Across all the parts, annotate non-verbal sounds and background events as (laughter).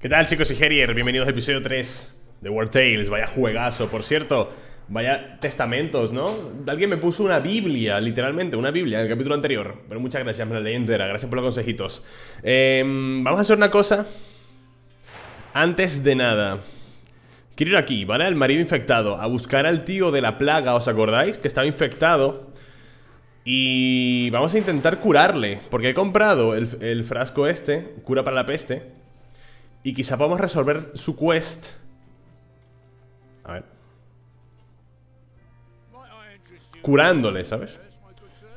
¿Qué tal chicos y Herier? Bienvenidos a episodio 3 de World Tales. Vaya juegazo, por cierto. Vaya testamentos, ¿no? Alguien me puso una Biblia, literalmente, una Biblia en el capítulo anterior. Pero muchas gracias, me la leí entera. Gracias por los consejitos. Em, vamos a hacer una cosa. Antes de nada. Quiero ir aquí, ¿vale? Al marido infectado. A buscar al tío de la plaga, ¿os acordáis? Que estaba infectado. Y vamos a intentar curarle. Porque he comprado el, el frasco este, cura para la peste. Y quizá podamos resolver su quest. A ver. Curándole, ¿sabes?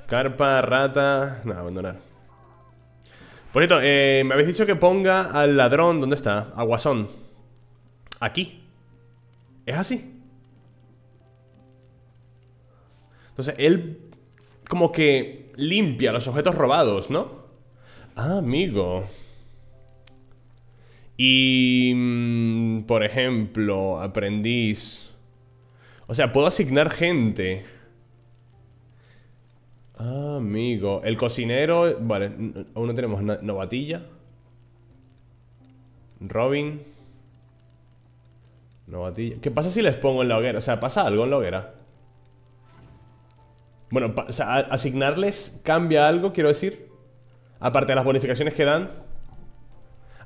Carpa, rata... No, abandonar. Por cierto, eh, me habéis dicho que ponga al ladrón... ¿Dónde está? Aguasón. Aquí. Es así. Entonces, él como que limpia los objetos robados, ¿no? Ah, amigo. Y, mm, por ejemplo, aprendiz. O sea, puedo asignar gente. Ah, amigo. El cocinero. Vale, aún no tenemos novatilla. Robin. Novatilla. ¿Qué pasa si les pongo en la hoguera? O sea, ¿pasa algo en la hoguera? Bueno, asignarles cambia algo, quiero decir. Aparte de las bonificaciones que dan.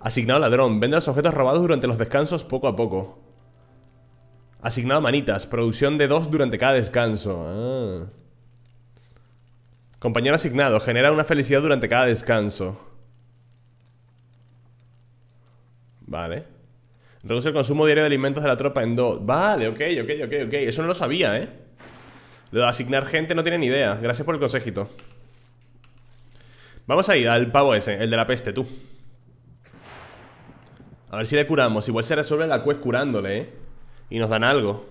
Asignado ladrón. Vende los objetos robados durante los descansos poco a poco. Asignado manitas. Producción de dos durante cada descanso. Ah. Compañero asignado. Genera una felicidad durante cada descanso. Vale. Reduce el consumo diario de alimentos de la tropa en dos. Vale, ok, ok, ok, ok. Eso no lo sabía, ¿eh? Lo de asignar gente no tiene ni idea. Gracias por el consejito. Vamos a ir al pavo ese, el de la peste, tú. A ver si le curamos. Igual se resuelve la quest curándole, ¿eh? Y nos dan algo.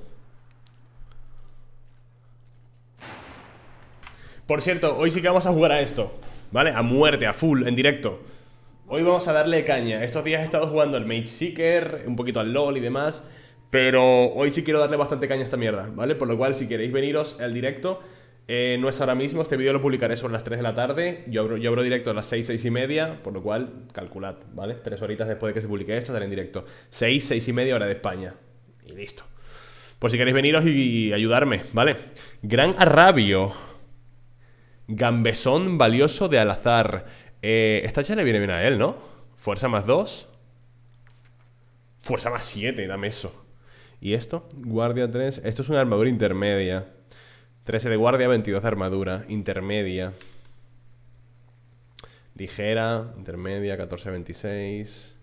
Por cierto, hoy sí que vamos a jugar a esto. ¿Vale? A muerte, a full, en directo. Hoy vamos a darle caña. Estos días he estado jugando al Mage Seeker, un poquito al LOL y demás. Pero hoy sí quiero darle bastante caña a esta mierda, ¿vale? Por lo cual, si queréis veniros al directo, eh, no es ahora mismo, este vídeo lo publicaré sobre las 3 de la tarde. Yo abro, yo abro directo a las 6, 6 y media, por lo cual calculad, ¿vale? Tres horitas después de que se publique esto, estaré en directo. 6, 6 y media hora de España. Y listo. Por si queréis veniros y ayudarme, ¿vale? Gran Arrabio. Gambesón valioso de al azar eh, esta ya le viene bien a él, ¿no? Fuerza más 2. Fuerza más 7, dame eso. ¿Y esto? Guardia 3. Esto es una armadura intermedia. 13 de guardia, 22 de armadura. Intermedia. Ligera, intermedia, 14, 26.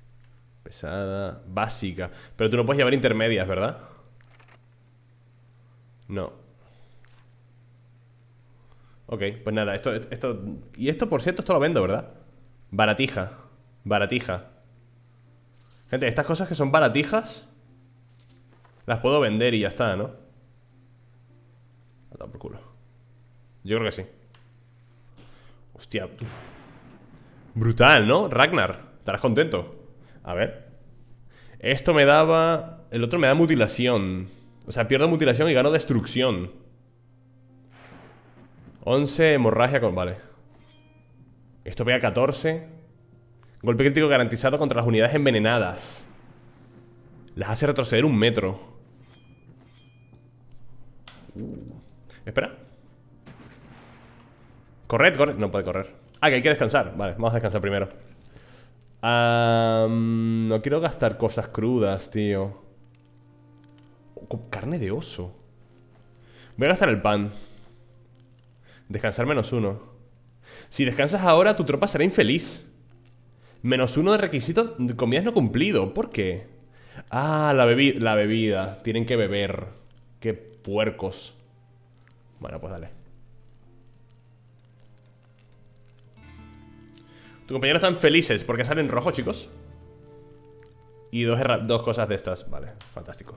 Pesada, básica. Pero tú no puedes llevar intermedias, ¿verdad? No. Ok, pues nada, esto, esto... Y esto, por cierto, esto lo vendo, ¿verdad? Baratija. Baratija. Gente, estas cosas que son baratijas... Las puedo vender y ya está, ¿no? Yo creo que sí. Hostia. Brutal, ¿no? Ragnar, estarás contento. A ver. Esto me daba... El otro me da mutilación. O sea, pierdo mutilación y gano destrucción. 11 hemorragia con... Vale. Esto pega 14. Golpe crítico garantizado contra las unidades envenenadas. Las hace retroceder un metro. Uh. Espera. Corred, corred. No puede correr. Ah, que hay que descansar. Vale, vamos a descansar primero. no quiero gastar cosas crudas, tío. carne de oso. Voy a gastar el pan. Descansar menos uno. Si descansas ahora, tu tropa será infeliz. Menos uno de requisito de comidas no cumplido. ¿Por qué? Ah, la, la bebida. Tienen que beber. Qué puercos. Bueno, pues dale. Tu compañeros están felices porque salen rojos, chicos. Y dos, cosas de estas. Vale, fantástico.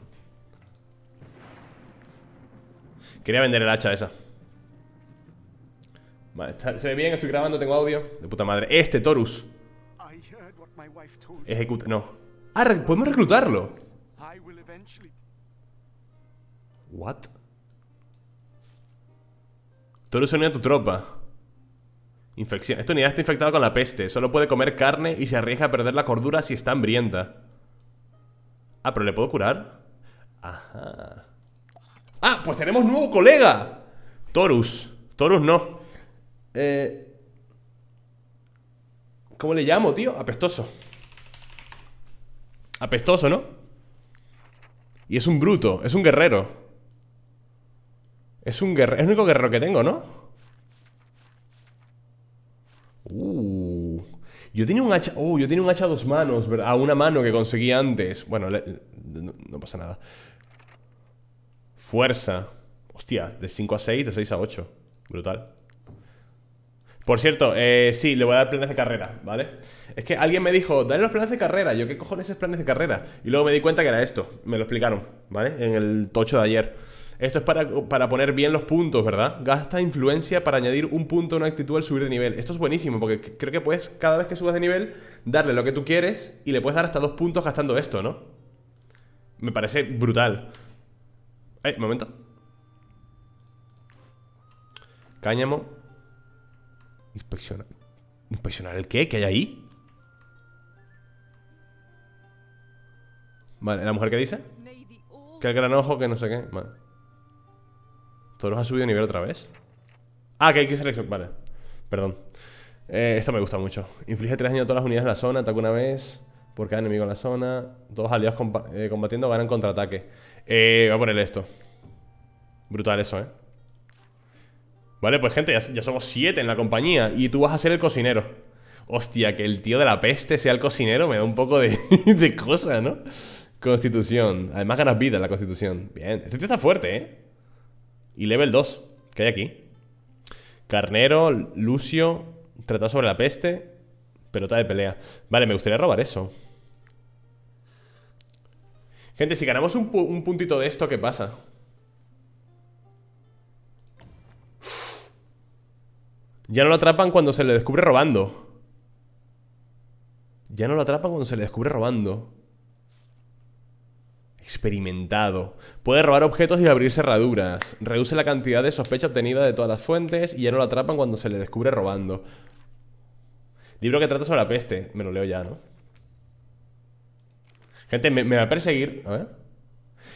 Quería vender el hacha esa. Vale, se ve bien, estoy grabando, tengo audio. De puta madre. Este Torus. Ejecuta. No. Ah, podemos reclutarlo. What? Torus se unió a tu tropa. Infección. Esta unidad está infectada con la peste. Solo puede comer carne y se arriesga a perder la cordura si está hambrienta. Ah, pero ¿le puedo curar? Ajá. ¡Ah! Pues tenemos nuevo colega. Torus. Torus no. Eh... ¿Cómo le llamo, tío? Apestoso. Apestoso, ¿no? Y es un bruto, es un guerrero. Es un guerrero. Es el único guerrero que tengo, ¿no? Uh. Yo tenía un hacha. Uh, yo tenía un hacha a dos manos, ¿verdad? A una mano que conseguí antes. Bueno, no, pasa nada. Fuerza. Hostia, de 5 a 6, de 6 a 8. Brutal. Por cierto, eh, sí, le voy a dar planes de carrera, ¿vale? Es que alguien me dijo, dale los planes de carrera. Yo, ¿qué cojones es planes de carrera? Y luego me di cuenta que era esto. Me lo explicaron, ¿vale? En el tocho de ayer. Esto es para, poner bien los puntos, ¿verdad? Gasta influencia para añadir un punto a una actitud al subir de nivel. Esto es buenísimo porque creo que puedes, cada vez que subas de nivel, darle lo que tú quieres y le puedes dar hasta dos puntos gastando esto, ¿no? Me parece brutal. Eh, momento. Cáñamo. Inspeccionar. ¿Inspeccionar el qué? ¿Qué hay ahí? Vale, ¿la mujer qué dice? Que el gran ojo, que no sé qué. Vale. Toros ha subido nivel otra vez. Ah, que hay que seleccionar. Vale, perdón. Eh, esto me gusta mucho. Inflige 3 daño a todas las unidades de la zona, ataca una vez por cada enemigo en la zona. Dos aliados eh, combatiendo ganan contraataque. Eh, voy a poner esto. Brutal eso, ¿eh? Vale, pues gente, ya, somos 7 en la compañía y tú vas a ser el cocinero. Hostia, que el tío de la peste sea el cocinero me da un poco de, (laughs) de cosa, ¿no? Constitución. Además ganas vida en la constitución. Bien, este tío está fuerte, ¿eh? Y level 2, que hay aquí? Carnero, Lucio, tratado sobre la peste, pelota de pelea. Vale, me gustaría robar eso. Gente, si ganamos un, puntito de esto, ¿qué pasa? Ya no lo atrapan cuando se le descubre robando. Ya no lo atrapan cuando se le descubre robando. Experimentado. Puede robar objetos y abrir cerraduras. Reduce la cantidad de sospecha obtenida de todas las fuentes y ya no lo atrapan cuando se le descubre robando. Libro que trata sobre la peste. Me lo leo ya, ¿no? Gente, me, va a perseguir. A ver.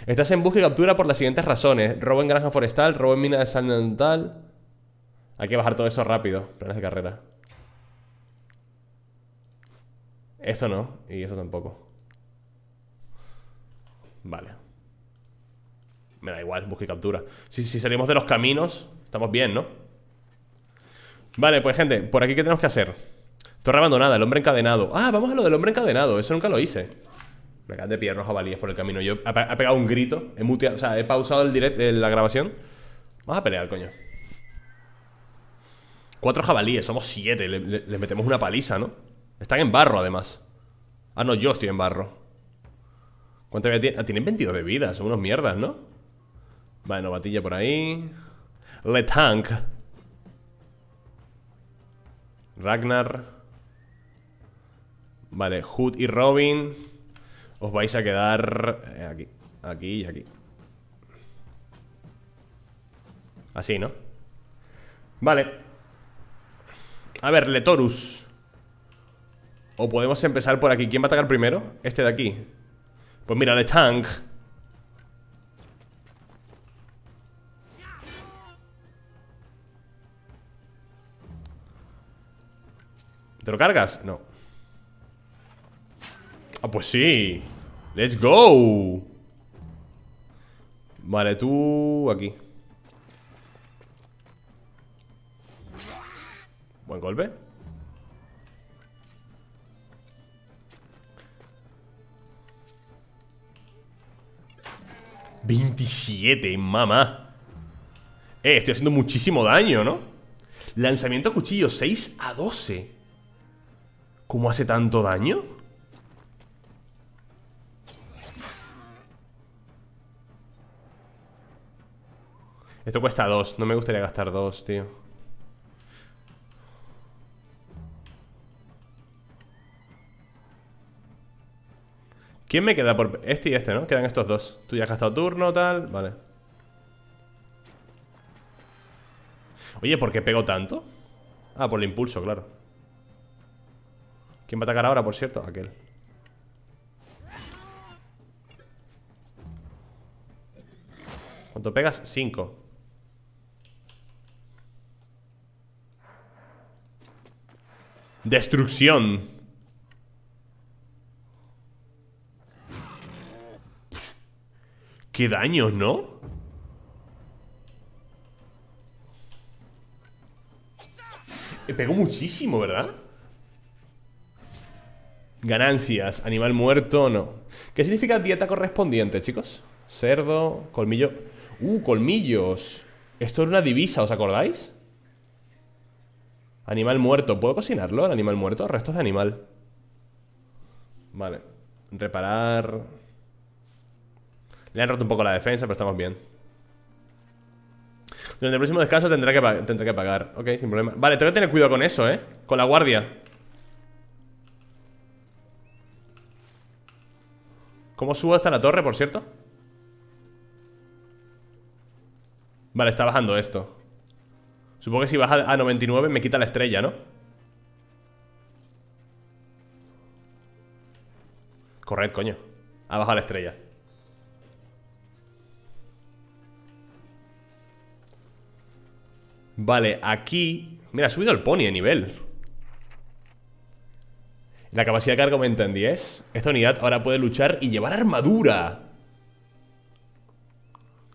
Estás en busca y captura por las siguientes razones: robo en granja forestal, robo en mina de sal dental. Hay que bajar todo eso rápido, planes de carrera. Esto no, y eso tampoco. Vale Me da igual, busque captura si, si salimos de los caminos, estamos bien, ¿no? Vale, pues gente, ¿por aquí qué tenemos que hacer? Torre abandonada, el hombre encadenado Ah, vamos a lo del hombre encadenado, eso nunca lo hice Me acaban de piernas, jabalíes por el camino Yo he pegado un grito, he o sea, he pausado el direct, la grabación Vamos a pelear, coño Cuatro jabalíes, somos siete Les metemos una paliza, ¿no? Están en barro, además Ah, no, yo estoy en barro ¿Cuánta vida tiene? Ah, tienen 22 de vida, son unos mierdas, ¿no? Vale, batilla por ahí Le Tank Ragnar Vale, Hood y Robin Os vais a quedar eh, Aquí, aquí y aquí Así, ¿no? Vale A ver, Letorus O podemos empezar por aquí ¿Quién va a atacar primero? Este de aquí pues mira, el tank ¿Te lo cargas? No Ah, pues sí Let's go Vale, tú aquí Buen golpe 27, mamá. Eh, estoy haciendo muchísimo daño, ¿no? Lanzamiento a cuchillo, 6 a 12. ¿Cómo hace tanto daño? Esto cuesta 2, no me gustaría gastar 2, tío ¿Quién me queda por...? Este y este, ¿no? Quedan estos dos Tú ya has gastado turno, tal... Vale Oye, ¿por qué pego tanto? Ah, por el impulso, claro ¿Quién va a atacar ahora, por cierto? Aquel ¿Cuánto pegas? 5 Destrucción Qué daños, ¿no? Me pegó muchísimo, ¿verdad? Ganancias, animal muerto, no ¿Qué significa dieta correspondiente, chicos? Cerdo, colmillo Uh, colmillos Esto es una divisa, ¿os acordáis? Animal muerto ¿Puedo cocinarlo, el animal muerto? Restos de animal Vale Reparar le han roto un poco la defensa, pero estamos bien. Durante el próximo descanso tendré que, tendrá que pagar. Ok, sin problema. Vale, tengo que tener cuidado con eso, ¿eh? Con la guardia. ¿Cómo subo hasta la torre, por cierto? Vale, está bajando esto Supongo que si baja a 99 me quita la estrella, ¿no? Corred, coño Ha bajado la estrella Vale, aquí... Mira, ha subido el pony de nivel La capacidad de carga aumenta en 10 Esta unidad ahora puede luchar y llevar armadura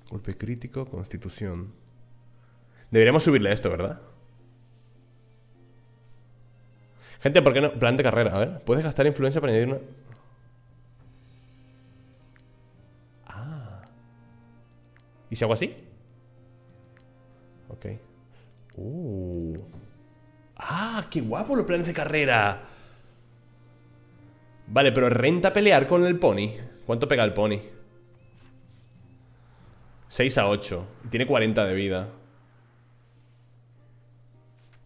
Golpe crítico, constitución Deberíamos subirle esto, ¿verdad? Gente, ¿por qué no? Plan de carrera, a ver Puedes gastar influencia para añadir una... Ah ¿Y si hago así? Uh. ¡Ah! ¡Qué guapo los planes de carrera! Vale, pero renta pelear con el pony. ¿Cuánto pega el pony? 6 a 8. Tiene 40 de vida.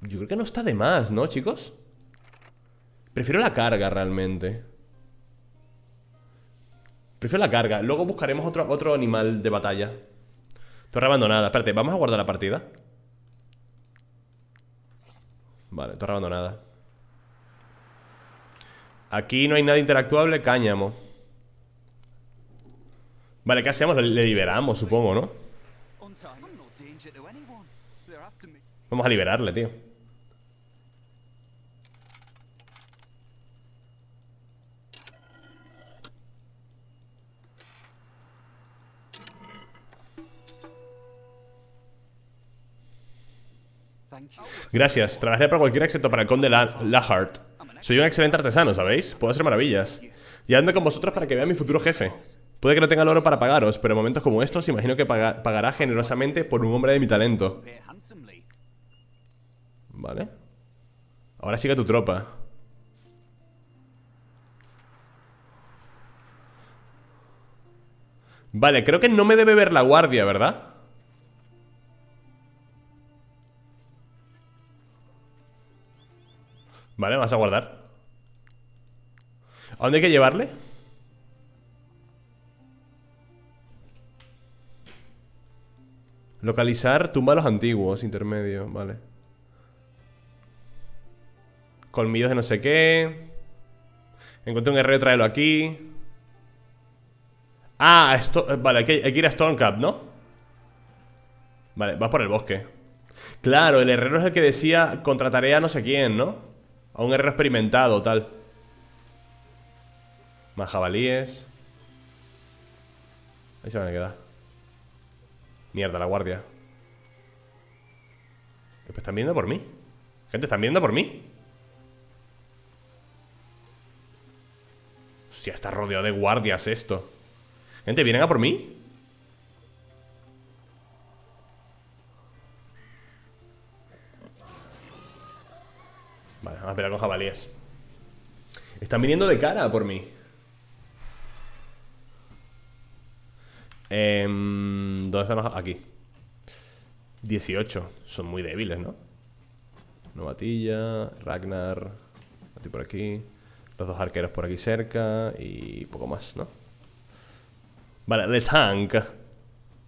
Yo creo que no está de más, ¿no, chicos? Prefiero la carga realmente. Prefiero la carga. Luego buscaremos otro, otro animal de batalla. Torre abandonada. Espérate, vamos a guardar la partida. Vale, torre abandonada. Aquí no hay nada interactuable, cáñamo. Vale, ¿qué hacemos? Le liberamos, supongo, ¿no? Vamos a liberarle, tío. Gracias. Trabajaré para cualquiera excepto para el conde Lahart. Soy un excelente artesano, ¿sabéis? Puedo hacer maravillas. Y ando con vosotros para que vea mi futuro jefe. Puede que no tenga el oro para pagaros, pero en momentos como estos imagino que pagará generosamente por un hombre de mi talento. Vale. Ahora sigue tu tropa. Vale, creo que no me debe ver la guardia, ¿verdad? Vale, vas a guardar ¿A dónde hay que llevarle? Localizar tumba los antiguos, intermedio, vale Colmillos de no sé qué Encontré un herrero tráelo aquí Ah, esto, eh, vale, hay que, ir a Stormcap, ¿no? Vale, vas por el bosque Claro, el herrero es el que decía Contrataré a no sé quién, ¿no? Aún un experimentado, tal. Más jabalíes. Ahí se van a quedar. Mierda, la guardia. están viendo por mí. Gente, están viendo por mí. Hostia, está rodeado de guardias esto. Gente, ¿vienen a por mí? Vale, vamos a esperar con jabalíes. Están viniendo de cara por mí. Em, ¿Dónde están los Aquí. 18. Son muy débiles, ¿no? Novatilla, Ragnar. por aquí. Los dos arqueros por aquí cerca. Y poco más, ¿no? Vale, The Tank.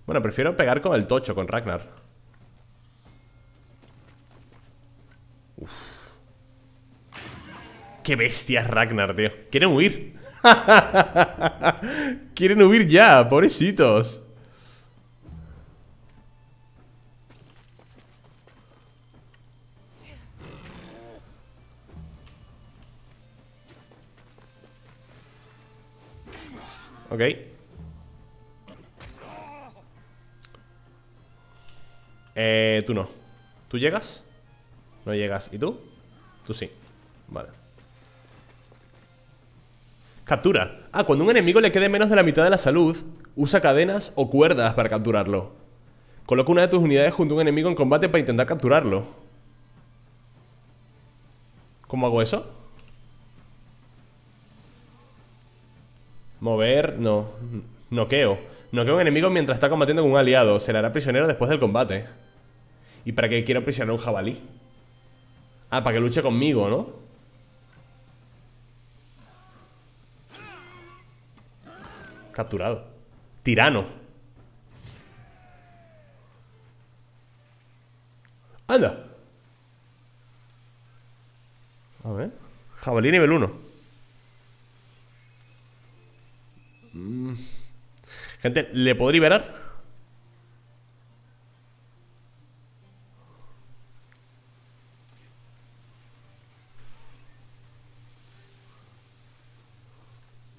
Bueno, prefiero pegar con el tocho, con Ragnar. Uf qué bestia Ragnar, tío. Quieren huir. (laughs) Quieren huir ya, pobrecitos. Ok. Eh, tú no. ¿Tú llegas? No llegas. ¿Y tú? Tú sí. Vale. Captura. Ah, cuando un enemigo le quede menos de la mitad de la salud, usa cadenas o cuerdas para capturarlo. Coloca una de tus unidades junto a un enemigo en combate para intentar capturarlo. ¿Cómo hago eso? Mover, no. Noqueo. Noqueo a un enemigo mientras está combatiendo con un aliado. Se le hará prisionero después del combate. ¿Y para qué quiero prisionero a un jabalí? Ah, para que luche conmigo, ¿no? Capturado. Tirano. Anda. A ver. Jabalí nivel 1. Mm. Gente, ¿le puedo liberar?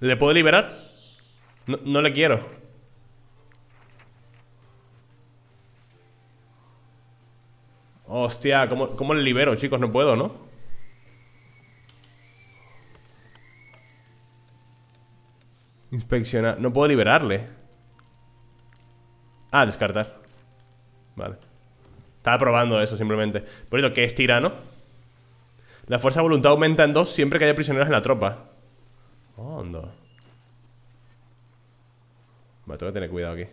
¿Le puedo liberar? No, le quiero. Hostia, ¿cómo, ¿cómo le libero, chicos? No puedo, ¿no? Inspeccionar. No puedo liberarle. Ah, descartar. Vale. Estaba probando eso simplemente. Por eso, que es tirano? La fuerza de voluntad aumenta en dos siempre que haya prisioneros en la tropa. Hondo tengo que tener cuidado aquí.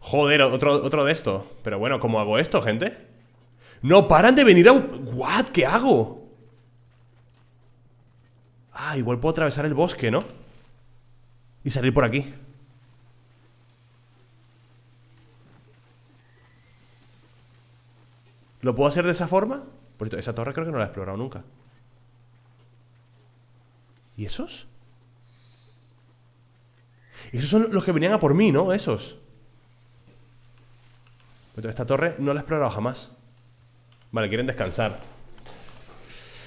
Joder, otro, otro de esto. Pero bueno, ¿cómo hago esto, gente? No paran de venir a... ¿What? ¿Qué hago? Ah, igual puedo atravesar el bosque, ¿no? Y salir por aquí. ¿Lo puedo hacer de esa forma? Por cierto, esa torre creo que no la he explorado nunca. ¿Y esos? Esos son los que venían a por mí, ¿no? Esos. esta torre no la he explorado jamás. Vale, quieren descansar.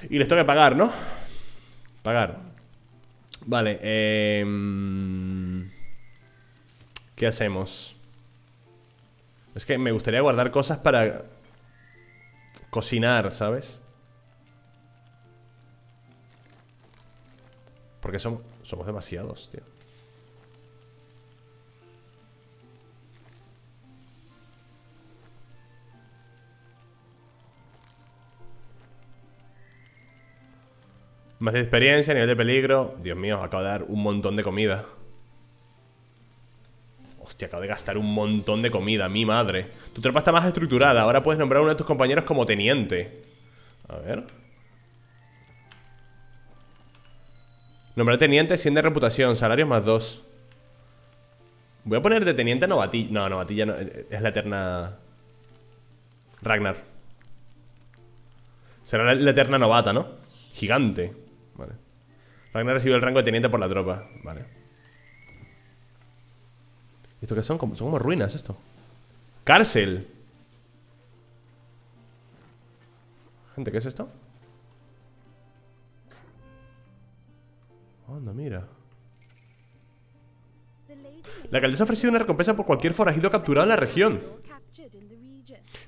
Y les toca pagar, ¿no? Pagar. Vale, eh... ¿Qué hacemos? Es que me gustaría guardar cosas para cocinar, ¿sabes? Porque son, somos demasiados, tío. Más de experiencia, nivel de peligro. Dios mío, acabo de dar un montón de comida. Hostia, acabo de gastar un montón de comida, mi madre. Tu tropa está más estructurada. Ahora puedes nombrar a uno de tus compañeros como teniente. A ver. Nombrar teniente, 100 de reputación, salario más 2. Voy a poner de teniente novatilla. No, novatilla no, eh, es la eterna... Ragnar. Será la, eterna novata, ¿no? Gigante. Vale. Ragnar recibió el rango de teniente por la tropa. Vale. ¿Esto qué son? son como ruinas esto. ¡Cárcel! Gente, ¿qué es esto? Anda, mira. La alcaldesa ha ofrecido una recompensa por cualquier forajido capturado en la región.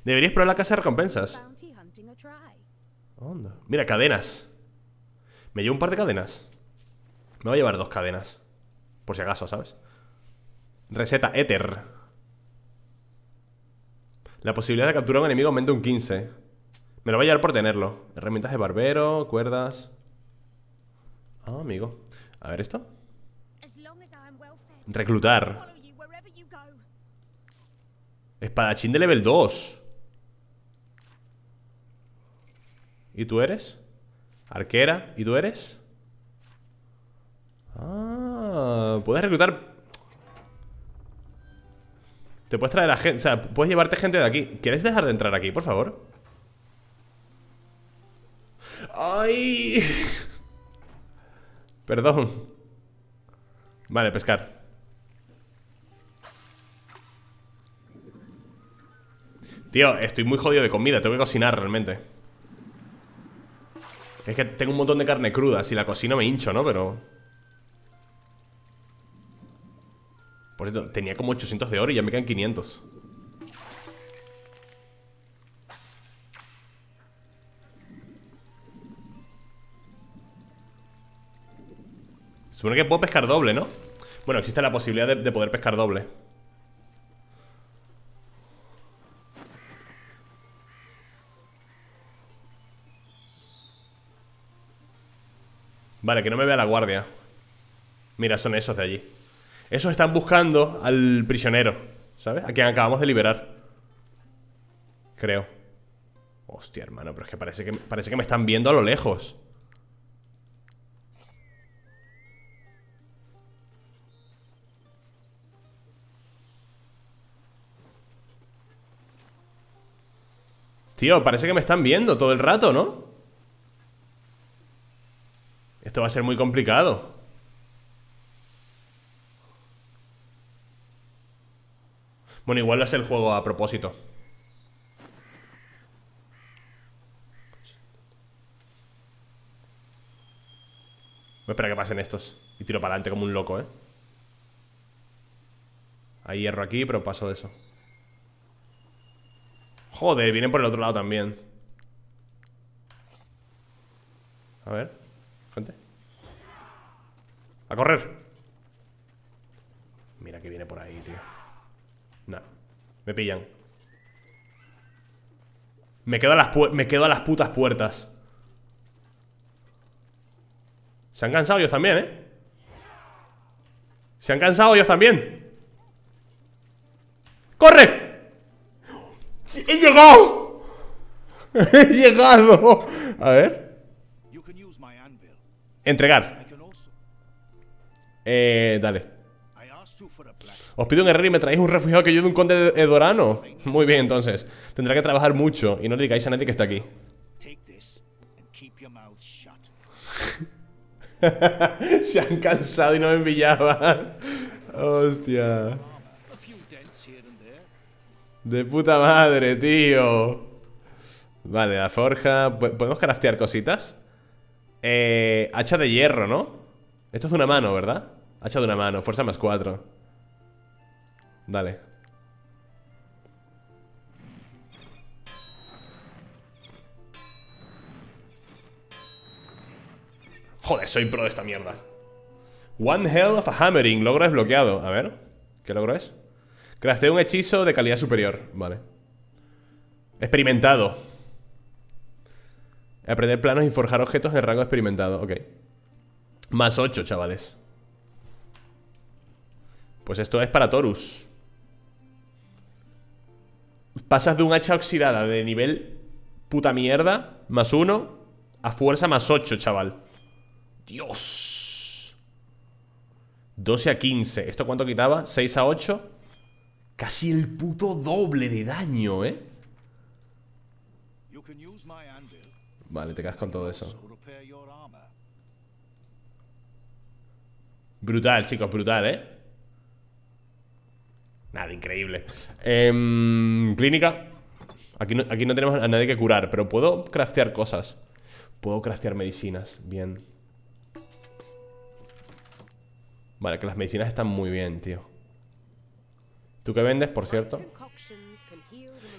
Deberías probar la casa de recompensas. Onda. Mira, cadenas. Me llevo un par de cadenas. Me voy a llevar dos cadenas. Por si acaso, ¿sabes? Receta éter. La posibilidad de capturar a un enemigo aumenta un 15. Me lo voy a llevar por tenerlo. Herramientas de barbero, cuerdas. Ah, amigo. A ver esto. Reclutar. Espadachín de level 2. ¿Y tú eres? Arquera. ¿Y tú eres? Ah, puedes reclutar... Te puedes traer a gente... O sea, puedes llevarte gente de aquí. ¿Quieres dejar de entrar aquí, por favor? ¡Ay! Perdón. Vale, pescar. Tío, estoy muy jodido de comida. Tengo que cocinar realmente. Es que tengo un montón de carne cruda. Si la cocino me hincho, ¿no? Pero... Por cierto, tenía como 800 de oro y ya me quedan 500. Supone que puedo pescar doble, ¿no? Bueno, existe la posibilidad de, poder pescar doble Vale, que no me vea la guardia Mira, son esos de allí Esos están buscando al prisionero ¿Sabes? A quien acabamos de liberar Creo Hostia, hermano, pero es que parece que, parece que me están viendo a lo lejos Tío, parece que me están viendo todo el rato, ¿no? Esto va a ser muy complicado Bueno, igual lo hace el juego a propósito Voy a esperar que pasen estos Y tiro para adelante como un loco, ¿eh? Hay hierro aquí, pero paso de eso Joder, vienen por el otro lado también A ver, gente A correr Mira que viene por ahí, tío Nah, me pillan Me quedo a las, me quedo a las putas puertas Se han cansado ellos también, eh Se han cansado ellos también ¡Corre! llegado! (laughs) ¡He llegado! A ver. Entregar. Eh, dale. Os pido un error y me traéis un refugiado que yo de un conde dorano Muy bien, entonces. Tendrá que trabajar mucho y no le digáis a nadie que está aquí. (laughs) Se han cansado y no me enviaban. Hostia. De puta madre, tío. Vale, la forja. ¿Podemos craftear cositas? Eh, hacha de hierro, ¿no? Esto es de una mano, ¿verdad? Hacha de una mano, fuerza más cuatro. Dale. Joder, soy pro de esta mierda. One Hell of a Hammering, logro desbloqueado. A ver, ¿qué logro es? Crafté un hechizo de calidad superior. Vale. Experimentado. Aprender planos y forjar objetos en el rango experimentado. Ok. Más 8, chavales. Pues esto es para Torus. Pasas de un hacha oxidada de nivel puta mierda, más 1, a fuerza más 8, chaval. Dios. 12 a 15. ¿Esto cuánto quitaba? 6 a 8. Casi el puto doble de daño, ¿eh? Vale, te quedas con todo eso. Brutal, chicos, brutal, ¿eh? Nada, increíble. Em, clínica. Aquí no, aquí no tenemos a nadie que curar, pero puedo craftear cosas. Puedo craftear medicinas. Bien. Vale, que las medicinas están muy bien, tío. ¿Tú qué vendes, por cierto?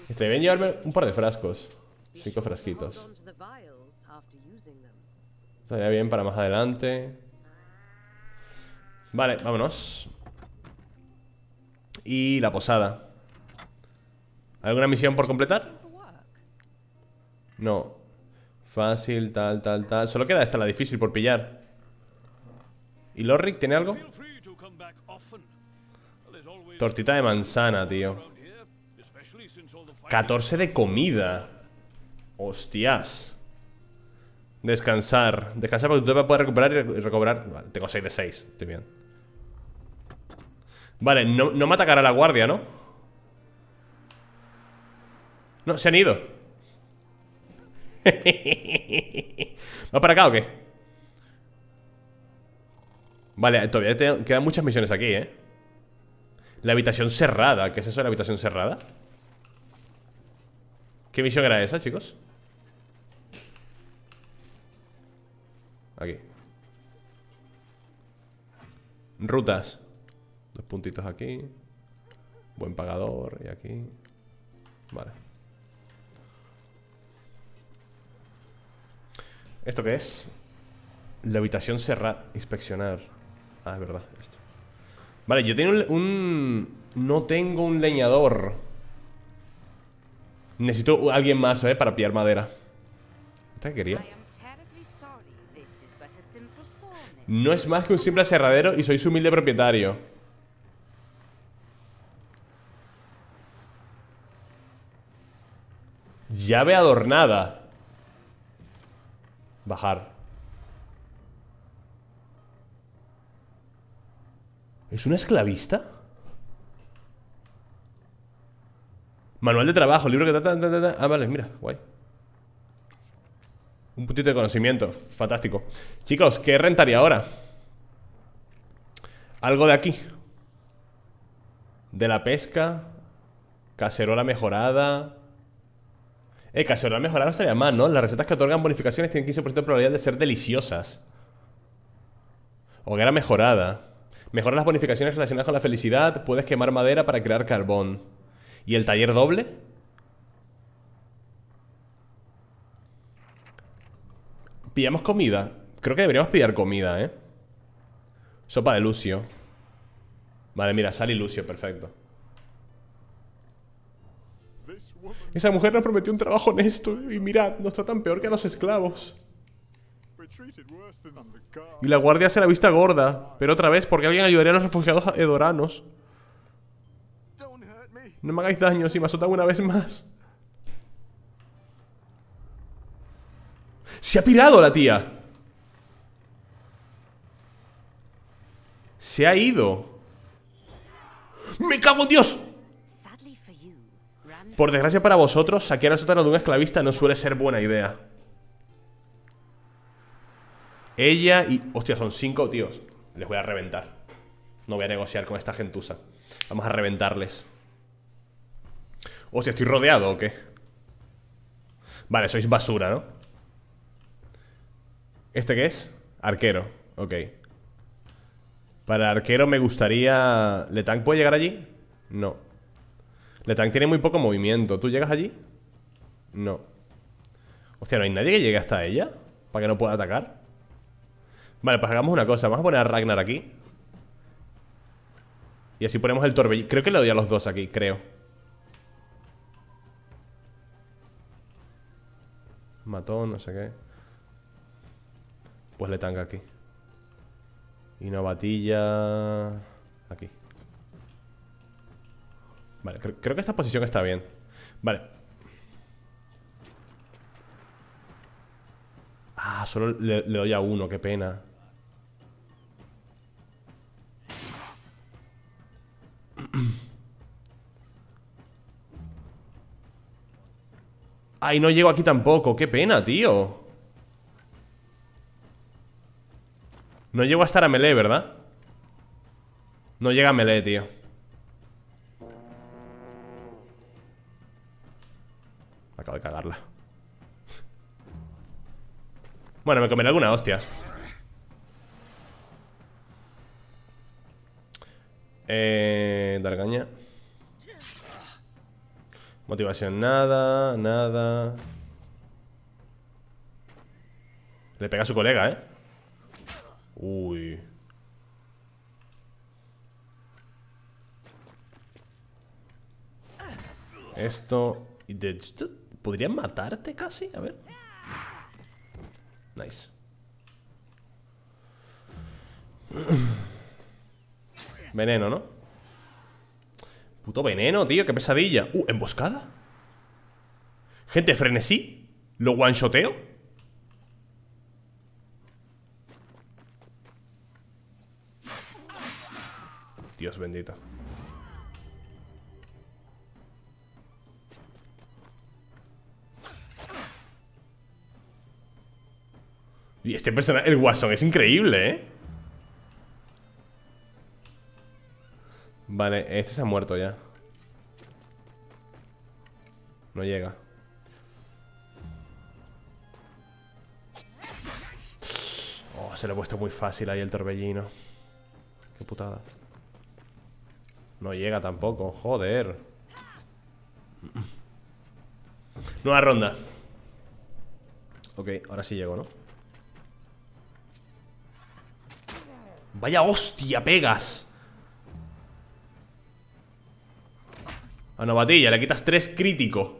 Este, bien llevarme un par de frascos. Cinco frasquitos. Estaría bien para más adelante. Vale, vámonos. Y la posada. ¿Alguna misión por completar? No. Fácil, tal, tal, tal. Solo queda esta, la difícil por pillar. ¿Y Lorric tiene algo? Tortita de manzana, tío 14 de comida Hostias Descansar Descansar porque tú te poder recuperar y recobrar Vale, tengo 6 de 6, estoy bien Vale, no, me atacará la guardia, ¿no? No, se han ido (laughs) ¿Va para acá o qué? Vale, todavía quedan muchas misiones aquí, ¿eh? La habitación cerrada. ¿Qué es eso de la habitación cerrada? ¿Qué misión era esa, chicos? Aquí. Rutas. Dos puntitos aquí. Buen pagador. Y aquí. Vale. ¿Esto qué es? La habitación cerrada. Inspeccionar. Ah, es verdad. Esto. Vale, yo tengo un, No tengo un leñador. Necesito alguien más, ¿eh? Para pillar madera. ¿Esta quería? No es más que un simple aserradero y soy su humilde propietario. Llave adornada. Bajar. ¿Es una esclavista? Manual de trabajo, libro que... ah, vale, mira, guay Un puntito de conocimiento, fantástico Chicos, ¿qué rentaría ahora? Algo de aquí De la pesca Cacerola mejorada Eh, cacerola mejorada no estaría mal, ¿no? Las recetas que otorgan bonificaciones tienen 15% de probabilidad de ser deliciosas Hoguera mejorada Mejora las bonificaciones relacionadas con la felicidad, puedes quemar madera para crear carbón. ¿Y el taller doble? ¿Pillamos comida? Creo que deberíamos pillar comida, ¿eh? Sopa de Lucio. Vale, mira, sal y Lucio, perfecto. Esa mujer nos prometió un trabajo honesto y mirad, nos tratan peor que a los esclavos. Y la guardia se la vista gorda, pero otra vez porque alguien ayudaría a los refugiados edoranos. No me hagáis daño si me azotan una vez más. Se ha pirado la tía. Se ha ido. ¡Me cago en Dios! Por desgracia para vosotros, saquear a sótano de un esclavista no suele ser buena idea. Ella y... Hostia, son cinco tíos. Les voy a reventar. No voy a negociar con esta gentusa Vamos a reventarles. Hostia, ¿estoy rodeado o qué? Vale, sois basura, ¿no? ¿Este qué es? Arquero. Ok. Para arquero me gustaría... ¿Letank puede llegar allí? No. Letank tiene muy poco movimiento. ¿Tú llegas allí? No. Hostia, ¿no hay nadie que llegue hasta ella? ¿Para que no pueda atacar? Vale, pues hagamos una cosa. Vamos a poner a Ragnar aquí. Y así ponemos el torbellino. Creo que le doy a los dos aquí, creo. Matón, no sé qué. Pues le tanga aquí. Y una batilla... Aquí. Vale, creo que esta posición está bien. Vale. Ah, solo le doy a uno, qué pena. Ay, no llego aquí tampoco, qué pena, tío No llego a estar a melee, ¿verdad? No llega a melee, tío Acabo de cagarla Bueno, me comeré alguna hostia Eh... Dargaña Motivación, nada, nada. Le pega a su colega, ¿eh? Uy. Esto... ¿Podrían matarte casi? A ver. Nice. Veneno, ¿no? Puto veneno, tío, qué pesadilla. Uh, emboscada. Gente, frenesí. Lo one-shoteo. Dios bendito. Y este personaje, el Guasón, es increíble, ¿eh? Vale, este se ha muerto ya. No llega. Oh, se lo he puesto muy fácil ahí el torbellino. Qué putada. No llega tampoco, joder. Nueva ronda. Ok, ahora sí llego, ¿no? Vaya hostia, pegas. A Novatilla, le quitas 3 crítico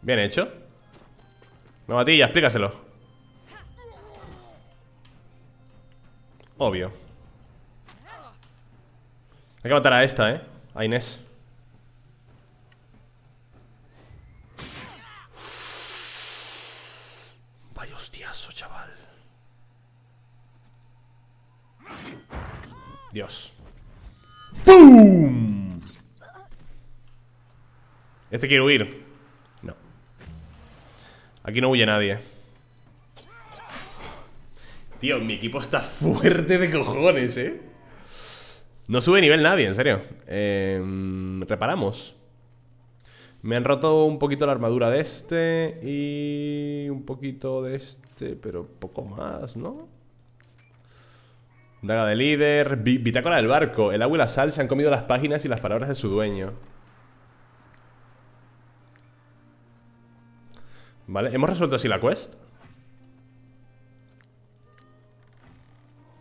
Bien hecho Novatilla, explícaselo Obvio Hay que matar a esta, eh A Inés Vaya hostiazo, chaval Dios ¡Pum! Este quiere huir. No. Aquí no huye nadie. Tío, mi equipo está fuerte de cojones, ¿eh? No sube nivel nadie, en serio. Em, reparamos. Me han roto un poquito la armadura de este y un poquito de este, pero poco más, ¿no? Daga de líder, bitácora del barco. El agua y la sal se han comido las páginas y las palabras de su dueño. Vale, hemos resuelto así la quest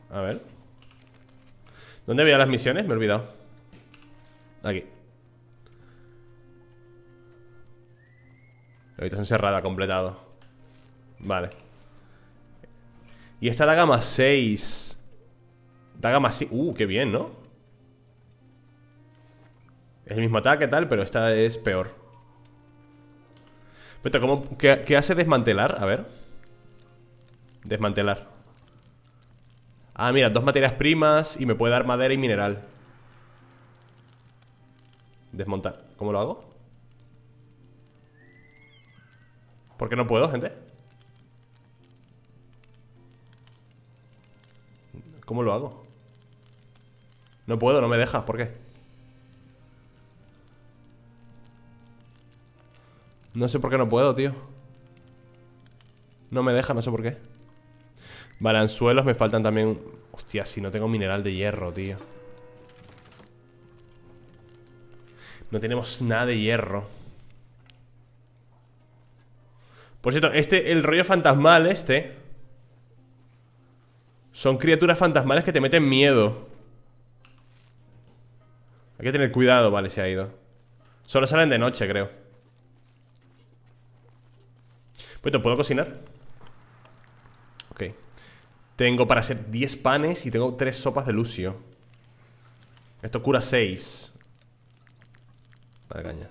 A ver ¿Dónde había las misiones? Me he olvidado Aquí La habitación cerrada, completado Vale Y esta daga más 6 Daga más 6 Uh, qué bien, ¿no? Es el mismo ataque, tal, pero esta es peor pero ¿cómo, qué, qué, hace desmantelar? A ver. Desmantelar. Ah, mira, dos materias primas y me puede dar madera y mineral. Desmontar. ¿Cómo lo hago? ¿Por qué no puedo, gente? ¿Cómo lo hago? No puedo, no me deja. ¿Por qué? No sé por qué no puedo, tío No me deja, no sé por qué Vale, anzuelos me faltan también Hostia, si no tengo mineral de hierro, tío No tenemos nada de hierro Por cierto, este, el rollo fantasmal este Son criaturas fantasmales que te meten miedo Hay que tener cuidado, vale, se ha ido Solo salen de noche, creo pues te puedo cocinar. Ok. Tengo para hacer 10 panes y tengo 3 sopas de Lucio. Esto cura 6. Para caña.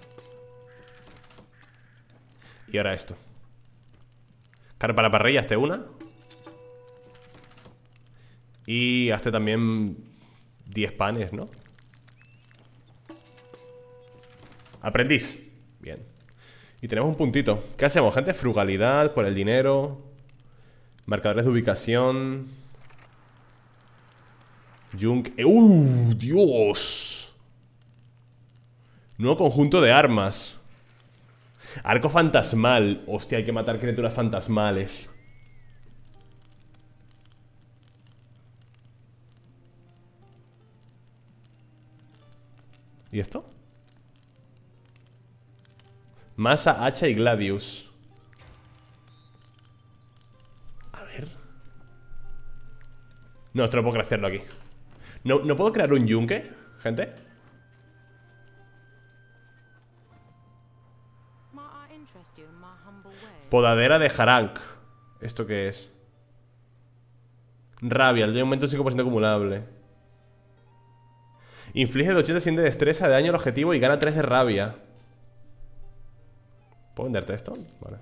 Y ahora esto. Cara para parrilla, hazte una. Y hazte también 10 panes, ¿no? Aprendiz. Y tenemos un puntito. ¿Qué hacemos, gente? Frugalidad por el dinero. Marcadores de ubicación. Junk. Eh, ¡Uh! ¡Dios! Nuevo conjunto de armas. Arco fantasmal. Hostia, hay que matar criaturas fantasmales. ¿Y esto? Masa, hacha y gladius. A ver. No, esto no puedo crecerlo aquí. ¿No, puedo crear un yunque, gente? Podadera de Harank. ¿Esto qué es? Rabia, el de aumento 5% acumulable. Inflige de 80 de destreza de daño al objetivo y gana 3 de rabia. ¿Puedo venderte esto? Vale.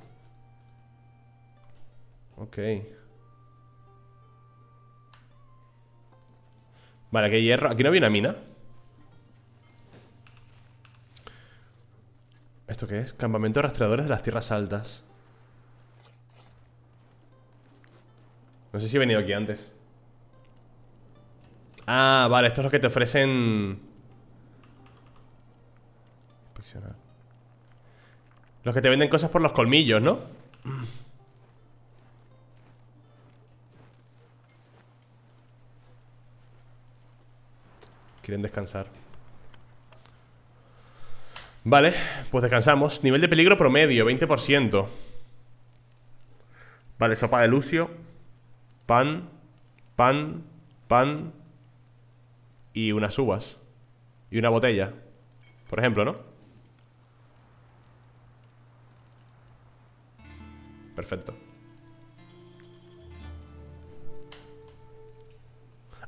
Ok. Vale, aquí hay hierro. Aquí no había una mina. ¿Esto qué es? Campamento de de las tierras altas. No sé si he venido aquí antes. Ah, vale, esto es lo que te ofrecen Los que te venden cosas por los colmillos, ¿no? Quieren descansar Vale, pues descansamos Nivel de peligro promedio, 20% Vale, sopa de lucio Pan Pan Pan Y unas uvas Y una botella Por ejemplo, ¿no? Perfecto.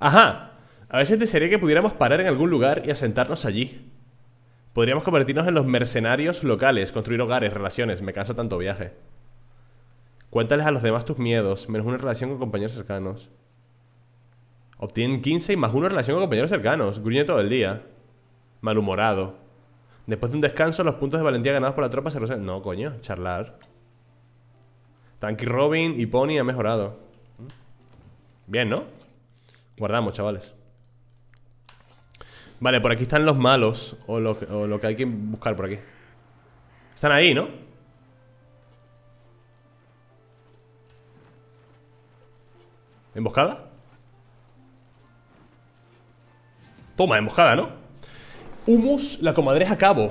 ¡Ajá! A veces desearía que pudiéramos parar en algún lugar y asentarnos allí. Podríamos convertirnos en los mercenarios locales, construir hogares, relaciones. Me cansa tanto viaje. Cuéntales a los demás tus miedos, menos una relación con compañeros cercanos. Obtienen 15 y más una relación con compañeros cercanos. Gruñe todo el día. Malhumorado. Después de un descanso, los puntos de valentía ganados por la tropa se resuelven. No, coño, charlar. Tanky Robin y Pony ha mejorado. Bien, ¿no? Guardamos, chavales. Vale, por aquí están los malos o lo, que hay que buscar por aquí Están ahí, ¿no? ¿Emboscada? Toma, emboscada, ¿no? Humus, la comadreja cabo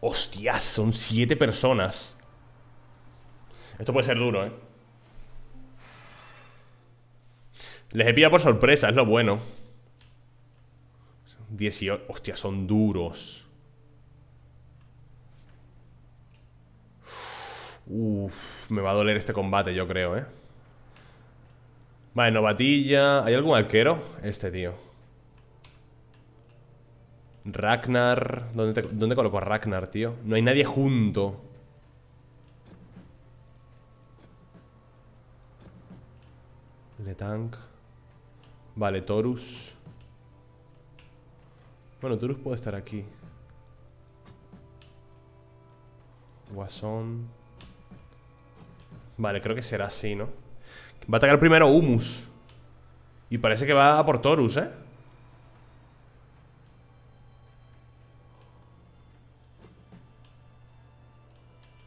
Hostias, son siete personas esto puede ser duro, ¿eh? Les he pillado por sorpresa, es lo bueno 18... Hostia, son duros Uff, me va a doler este combate, yo creo, ¿eh? Vale, novatilla ¿Hay algún arquero? Este, tío Ragnar ¿Dónde, te... ¿Dónde coloco a Ragnar, tío? No hay nadie junto tank Vale, Torus. Bueno, Torus puede estar aquí. Guasón. Vale, creo que será así, ¿no? Va a atacar primero Humus. Y parece que va a por Torus, ¿eh?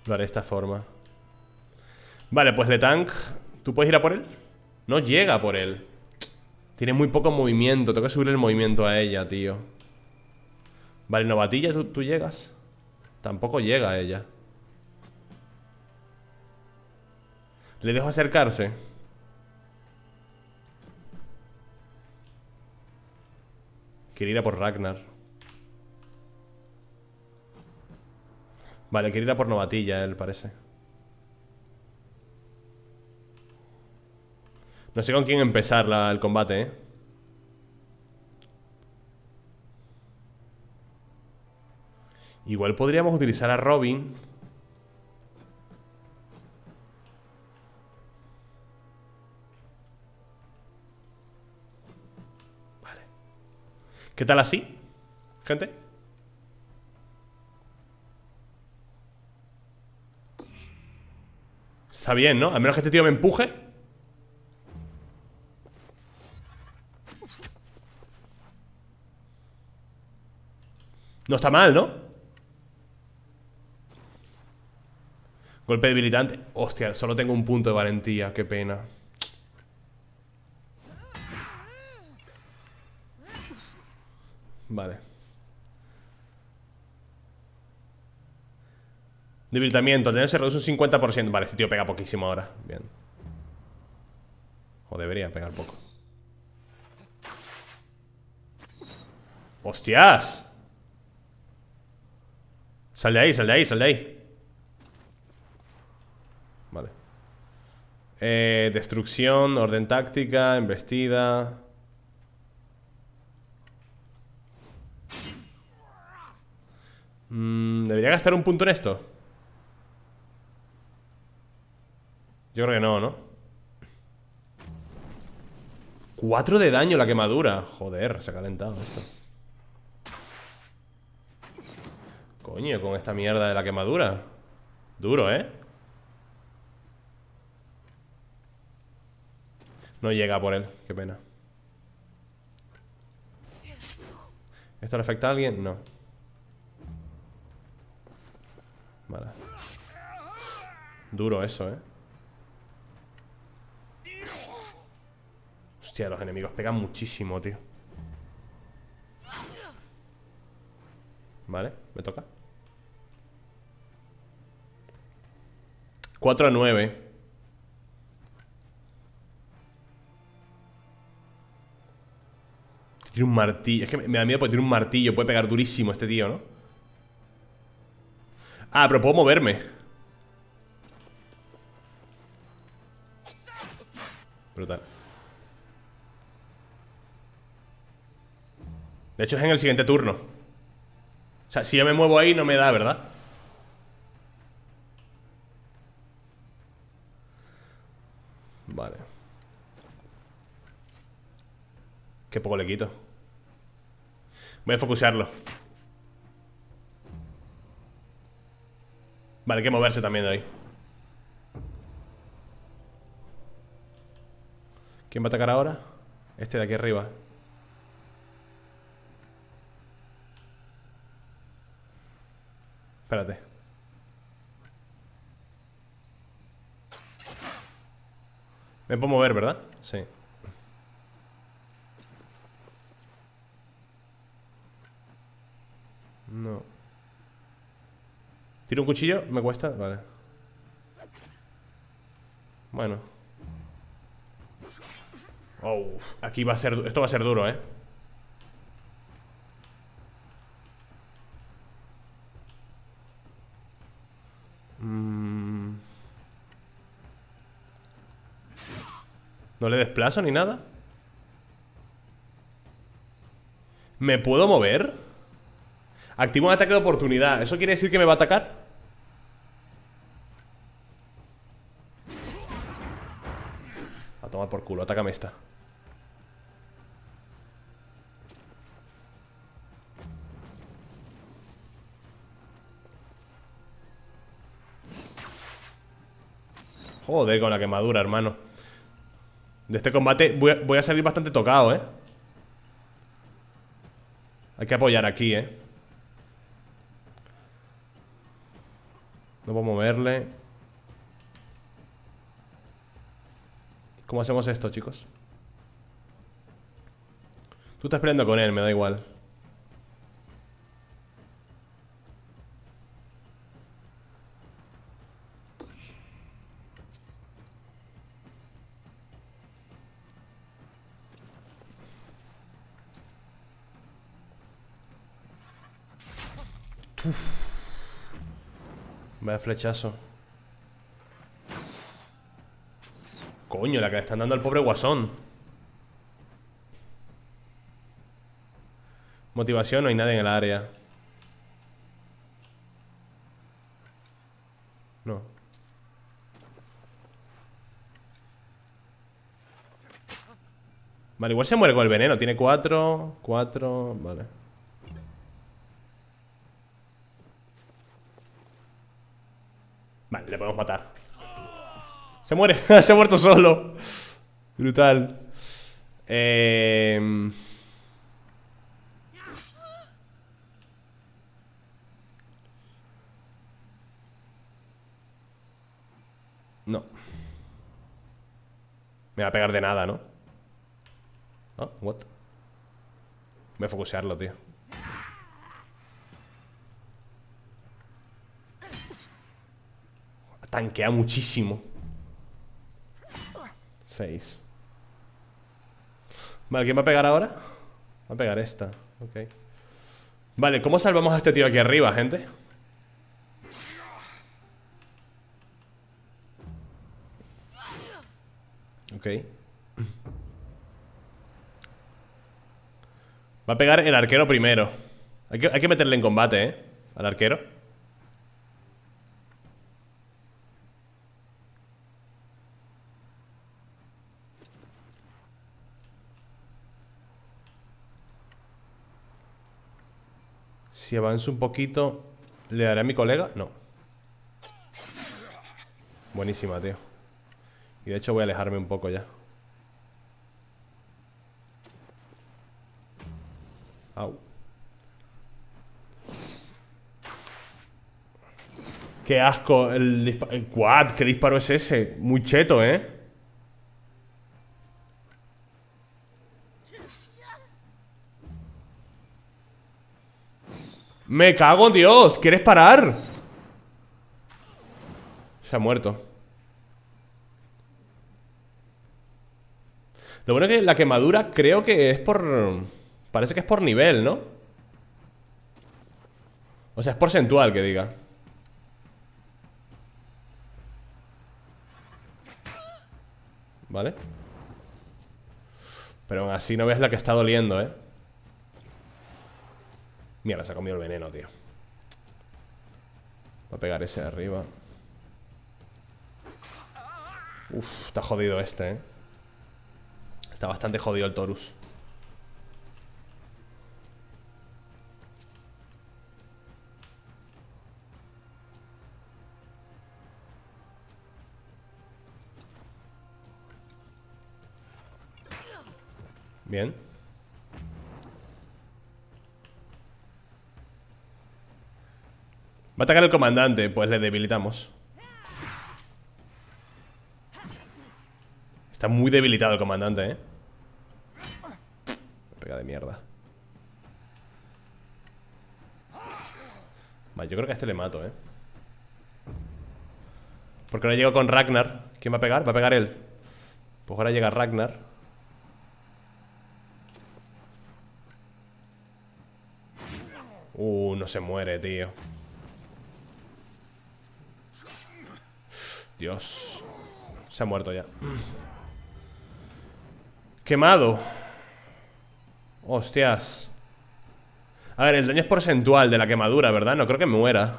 Lo haré de esta forma. Vale, pues Letank, ¿tú puedes ir a por él? No llega por él Tiene muy poco movimiento Tengo que subir el movimiento a ella, tío Vale, Novatilla, ¿tú, llegas? Tampoco llega a ella Le dejo acercarse Quiere ir a por Ragnar Vale, quiere ir a por Novatilla él, parece No sé con quién empezar la, el combate, ¿eh? Igual podríamos utilizar a Robin Vale ¿Qué tal así? Gente Está bien, ¿no? A menos que este tío me empuje No está mal, ¿no? Golpe debilitante. Hostia, solo tengo un punto de valentía. Qué pena. Vale. Debilitamiento. Al tener se reduce un 50%. Vale, este tío pega poquísimo ahora. Bien. O debería pegar poco. ¡Hostias! Sal de ahí, sal de ahí, sal de ahí. Vale. Eh, destrucción, orden táctica, embestida. Mm, ¿Debería gastar un punto en esto? Yo creo que no, ¿no? Cuatro de daño la quemadura. Joder, se ha calentado esto. Coño, con esta mierda de la quemadura. Duro, ¿eh? No llega por él, qué pena. ¿Esto le afecta a alguien? No. Vale. Duro eso, ¿eh? Hostia, los enemigos pegan muchísimo, tío. ¿Vale? Me toca 4 a 9 Tiene un martillo Es que me da miedo porque tiene un martillo Puede pegar durísimo este tío, ¿no? Ah, pero puedo moverme Brutal De hecho es en el siguiente turno o sea, si yo me muevo ahí no me da, ¿verdad? Vale Qué poco le quito Voy a focusearlo Vale, hay que moverse también ahí ¿Quién va a atacar ahora? Este de aquí arriba Espérate. Me puedo mover, ¿verdad? Sí. No. ¿Tiro un cuchillo? ¿Me cuesta? Vale. Bueno. Oh, aquí va a ser... Esto va a ser duro, ¿eh? Mm. No le desplazo ni nada. ¿Me puedo mover? Activo un ataque de oportunidad. ¿Eso quiere decir que me va a atacar? A tomar por culo, atácame esta. Joder, con la quemadura, hermano De este combate voy a, salir bastante tocado, ¿eh? Hay que apoyar aquí, ¿eh? No puedo moverle ¿Cómo hacemos esto, chicos? Tú estás peleando con él, me da igual flechazo. Coño, la que le están dando al pobre guasón. Motivación, no hay nadie en el área. No. Vale, igual se muere con el veneno. Tiene cuatro, cuatro, vale. Vale, le podemos matar Se muere, (laughs) se ha muerto solo Brutal em. No Me va a pegar de nada, ¿no? Oh, what Voy a focusearlo, tío Tanquea muchísimo. 6. Vale, ¿quién va a pegar ahora? Va a pegar esta. Ok. Vale, ¿cómo salvamos a este tío aquí arriba, gente? Ok. Va a pegar el arquero primero. Hay que, hay que meterle en combate, ¿eh? Al arquero. Si avanzo un poquito, ¿le daré a mi colega? No. Buenísima, tío. Y de hecho voy a alejarme un poco ya. Au. Qué asco el, disparo qué disparo es ese. Muy cheto, ¿eh? Me cago en Dios, ¿quieres parar? Se ha muerto Lo bueno es que la quemadura creo que es por... Parece que es por nivel, ¿no? O sea, es porcentual que diga Vale Pero aún así no ves la que está doliendo, ¿eh? Mierda, se ha comido el veneno, tío Voy a pegar ese de arriba Uf, está jodido este, eh Está bastante jodido el Torus Bien Va a atacar el comandante, pues le debilitamos Está muy debilitado el comandante, eh Pega de mierda Vale, yo creo que a este le mato, eh Porque no llego con Ragnar ¿Quién va a pegar? Va a pegar él Pues ahora llega Ragnar Uh, no se muere, tío Dios. Se ha muerto ya. Quemado. Hostias. A ver, el daño es porcentual de la quemadura, ¿verdad? No creo que muera.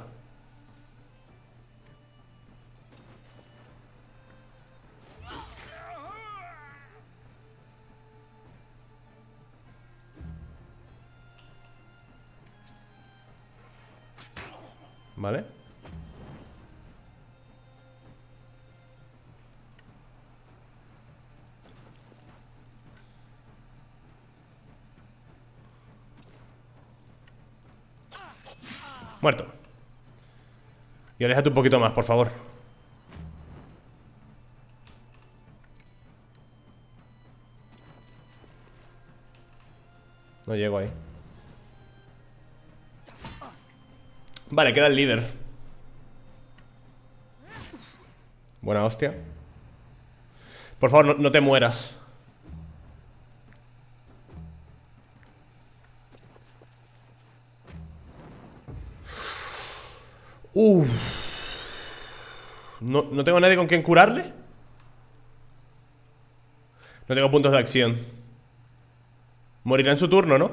Muerto. Y aléjate un poquito más, por favor. No llego ahí. Vale, queda el líder. Buena hostia. Por favor, no, no te mueras. Uff. No, no tengo nadie con quien curarle. No tengo puntos de acción. Morirá en su turno, ¿no?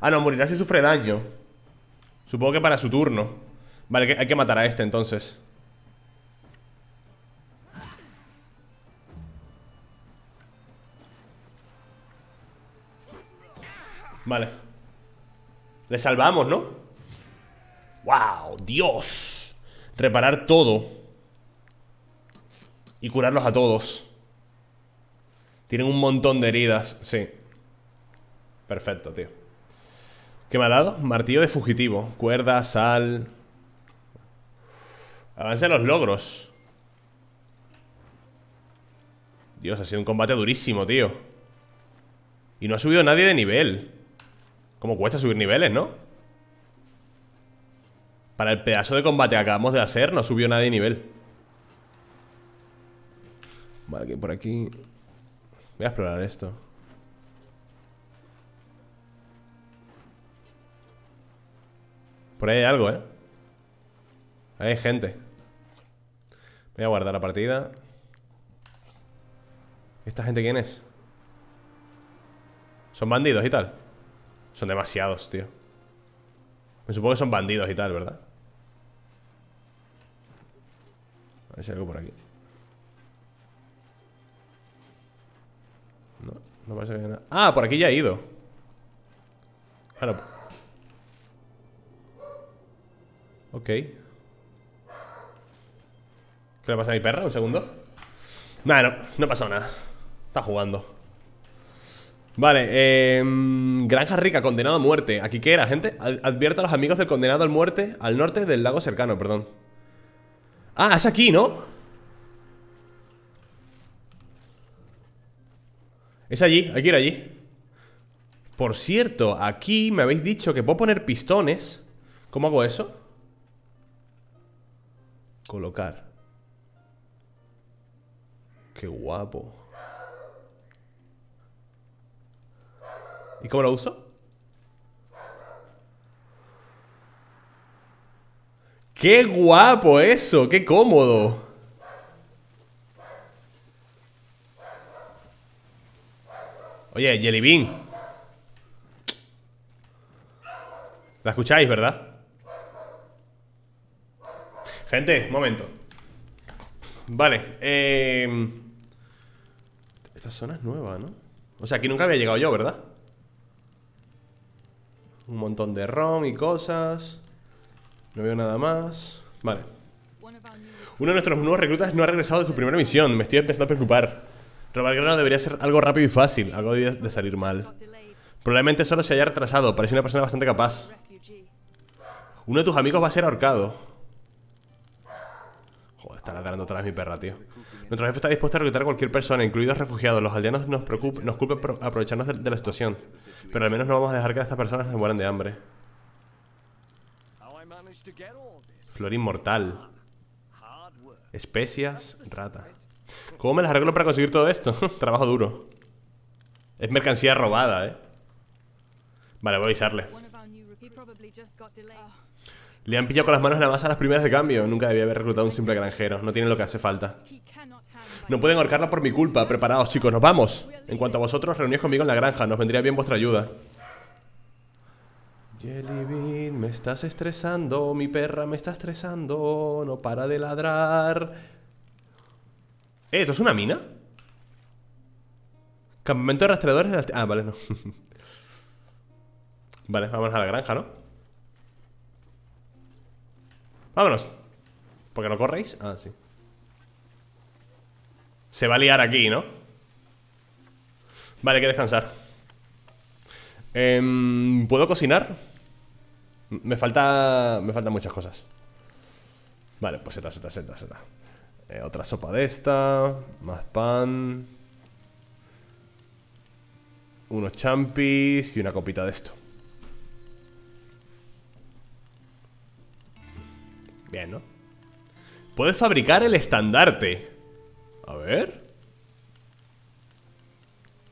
Ah, no, morirá si sufre daño. Supongo que para su turno. Vale, hay que matar a este entonces. Vale. Le salvamos, ¿no? ¡Wow! ¡Dios! Reparar todo. Y curarlos a todos. Tienen un montón de heridas, sí. Perfecto, tío. ¿Qué me ha dado? Martillo de fugitivo. Cuerda, sal... Avance los logros. Dios, ha sido un combate durísimo, tío. Y no ha subido nadie de nivel. Como cuesta subir niveles, ¿no? Para el pedazo de combate que acabamos de hacer No subió nadie de nivel Vale, que por aquí Voy a explorar esto Por ahí hay algo, ¿eh? Ahí hay gente Voy a guardar la partida ¿Esta gente quién es? ¿Son bandidos y tal? Son demasiados, tío Me supongo que son bandidos y tal, ¿verdad? algo por aquí. No, no parece que haya nada. Ah, por aquí ya he ido. Claro. Ok. ¿Qué le pasa a mi perra? Un segundo. nada no, no nada. Está jugando. Vale, em, Granja Rica, condenado a muerte. ¿Aquí qué era, gente? Advierta a los amigos del condenado a muerte al norte del lago cercano, perdón. Ah, es aquí, ¿no? Es allí, hay que ir allí Por cierto, aquí me habéis dicho que puedo poner pistones ¿Cómo hago eso? Colocar Qué guapo ¿Y cómo lo uso? ¡Qué guapo eso! ¡Qué cómodo! Oye, Jelly Bean. ¿La escucháis, verdad? Gente, momento Vale, em, Esta zona es nueva, ¿no? O sea, aquí nunca había llegado yo, ¿verdad? Un montón de rom y cosas no veo nada más. Vale. Uno de nuestros nuevos reclutas no ha regresado de su primera misión. Me estoy empezando a preocupar. Robar grano debería ser algo rápido y fácil. Algo de salir mal. Probablemente solo se haya retrasado. Parece una persona bastante capaz. Uno de tus amigos va a ser ahorcado. Joder, está ladrando atrás mi perra, tío. Nuestro jefe está dispuesto a reclutar a cualquier persona, incluidos refugiados. Los aldeanos nos, nos culpan por aprovecharnos de, la situación. Pero al menos no vamos a dejar que estas personas se mueran de hambre. Flor inmortal. Especias, rata. ¿Cómo me las arreglo para conseguir todo esto? (laughs) Trabajo duro. Es mercancía robada, ¿eh? Vale, voy a avisarle. Le han pillado con las manos en la masa las primeras de cambio. Nunca debía haber reclutado un simple granjero. No tiene lo que hace falta. No pueden ahorcarla por mi culpa. Preparados, chicos, nos vamos. En cuanto a vosotros, reuníos conmigo en la granja. Nos vendría bien vuestra ayuda. Jelly me estás estresando, mi perra me está estresando, no para de ladrar. ¿Eh, esto es una mina? Campamento de rastreadores de Ah, vale, no. (laughs) vale, vámonos a la granja, ¿no? Vámonos. ¿Por qué no corréis? Ah, sí. Se va a liar aquí, ¿no? Vale, hay que descansar. Em, ¿Puedo cocinar? Me falta. Me faltan muchas cosas. Vale, pues otras esta, esta, eh, otra sopa de esta. Más pan. Unos champis y una copita de esto. Bien, ¿no? Puedes fabricar el estandarte. A ver.